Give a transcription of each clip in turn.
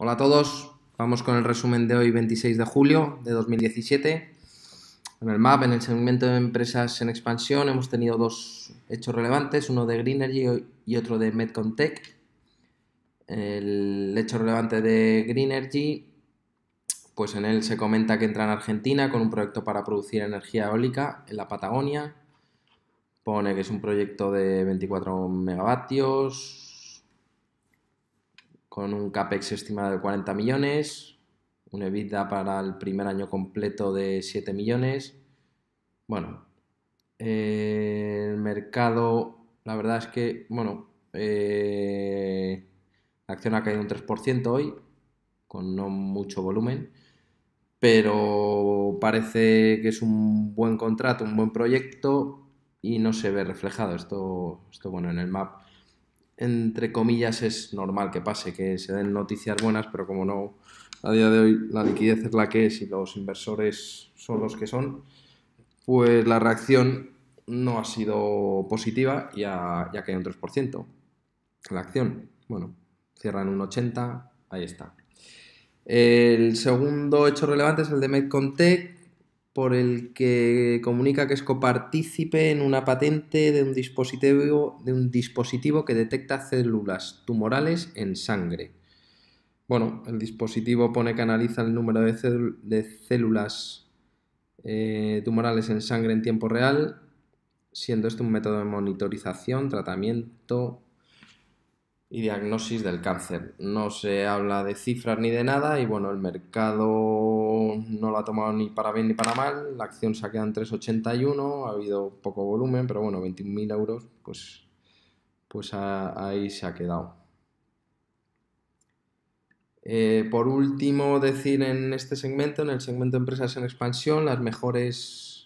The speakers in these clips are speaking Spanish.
Hola a todos, vamos con el resumen de hoy 26 de julio de 2017. En el MAP, en el segmento de empresas en expansión, hemos tenido dos hechos relevantes, uno de Greenergy y otro de Medcontech. El hecho relevante de Greenergy, pues en él se comenta que entra en Argentina con un proyecto para producir energía eólica en la Patagonia. Pone que es un proyecto de 24 megavatios, con un CAPEX estimado de 40 millones, un EBITDA para el primer año completo de 7 millones. Bueno, el mercado, la verdad es que, bueno, eh, la acción ha caído un 3% hoy, con no mucho volumen, pero parece que es un buen contrato, un buen proyecto y no se ve reflejado. Esto, esto bueno, en el map entre comillas, es normal que pase, que se den noticias buenas, pero como no, a día de hoy la liquidez es la que es y los inversores son los que son, pues la reacción no ha sido positiva y ha, ya que un 3%. La acción, bueno, cierran un 80, ahí está. El segundo hecho relevante es el de MEDCONTECH, por el que comunica que es copartícipe en una patente de un dispositivo, de un dispositivo que detecta células tumorales en sangre. Bueno, el dispositivo pone que analiza el número de, células eh, tumorales en sangre en tiempo real, siendo este un método de monitorización, tratamiento, y diagnosis del cáncer. No se habla de cifras ni de nada y bueno, el mercado no lo ha tomado ni para bien ni para mal. La acción se ha quedado en 3,81, ha habido poco volumen, pero bueno, 21.000 euros, pues, pues ahí se ha quedado. Eh, por último, decir en este segmento, en el segmento empresas en expansión, las mejores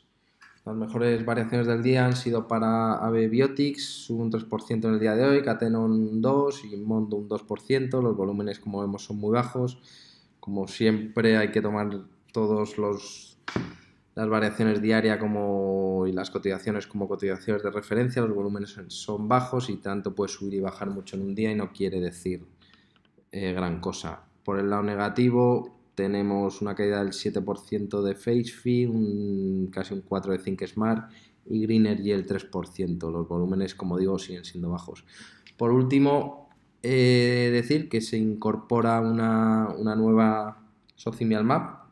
las mejores variaciones del día han sido para Abebiotics, un 3% en el día de hoy, Catenon un 2% y Mondo un 2%. Los volúmenes, como vemos, son muy bajos. Como siempre, hay que tomar todos los las variaciones diarias como y las cotizaciones como cotizaciones de referencia, los volúmenes son bajos y tanto puede subir y bajar mucho en un día y no quiere decir eh, gran cosa. Por el lado negativo, tenemos una caída del 7% de Face Fee, casi un 4% de Think Smart y Greener y el 3%. Los volúmenes, como digo, siguen siendo bajos. Por último, decir que se incorpora una, una nueva al Map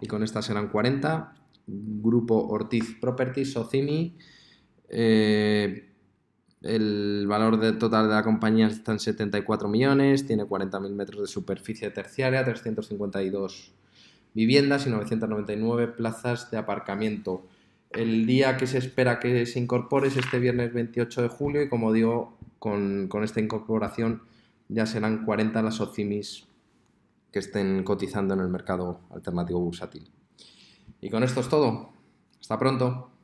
y con esta serán 40. Grupo Ortiz Properties, Socimi. Eh, el valor total de la compañía está en 74 millones, tiene 40.000 metros de superficie terciaria, 352 viviendas y 999 plazas de aparcamiento. El día que se espera que se incorpore es este viernes 28 de julio y como digo, con, con esta incorporación ya serán 40 las OCIMIS que estén cotizando en el mercado alternativo bursátil. Y con esto es todo. Hasta pronto.